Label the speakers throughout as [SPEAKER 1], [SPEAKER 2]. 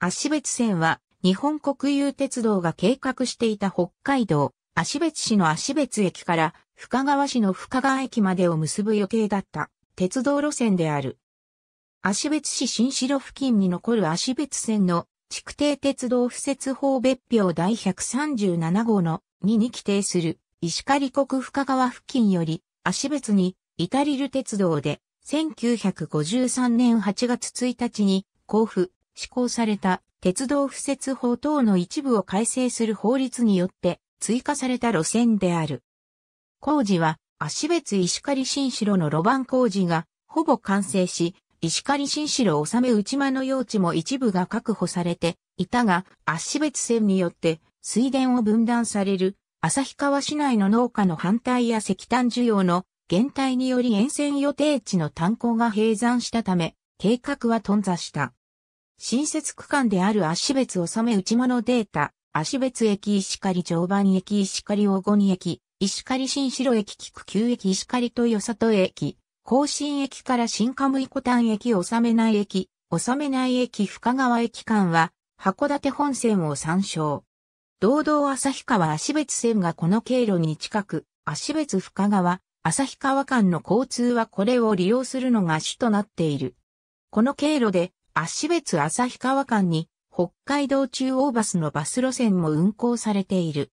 [SPEAKER 1] 足別線は日本国有鉄道が計画していた北海道足別市の足別駅から深川市の深川駅までを結ぶ予定だった鉄道路線である。足別市新城付近に残る足別線の築堤鉄道敷設法別表第137号の2に規定する石狩国深川付近より足別にイタリル鉄道で1953年8月1日に甲府、施行された鉄道敷設法等の一部を改正する法律によって追加された路線である。工事は足別石狩新城の路盤工事がほぼ完成し、石狩新城納め内間の用地も一部が確保されていたが、足別線によって水田を分断される旭川市内の農家の反対や石炭需要の減退により沿線予定地の炭鉱が閉山したため、計画は頓挫した。新設区間である足別納め内間のデータ、足別駅石狩常磐駅石狩大五に駅、石狩新城駅菊久駅石狩豊里駅、甲信駅から新上伊古丹駅納めない駅、納めない駅深川駅間は、函館本線を参照。道道旭川足別線がこの経路に近く、足別深川、旭川間の交通はこれを利用するのが主となっている。この経路で芦別旭川間に北海道中央バスのバス路線も運行されている。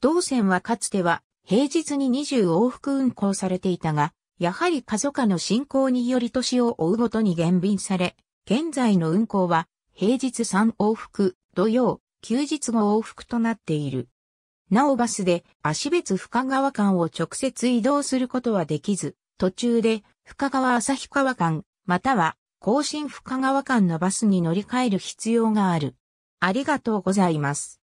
[SPEAKER 1] 同線はかつては平日に20往復運行されていたが、やはり過疎化の進行により年を追うごとに減便され、現在の運行は平日3往復、土曜、休日5往復となっている。なおバスで足別深川間を直接移動することはできず、途中で深川旭川間、または更新深川間のバスに乗り換える必要がある。ありがとうございます。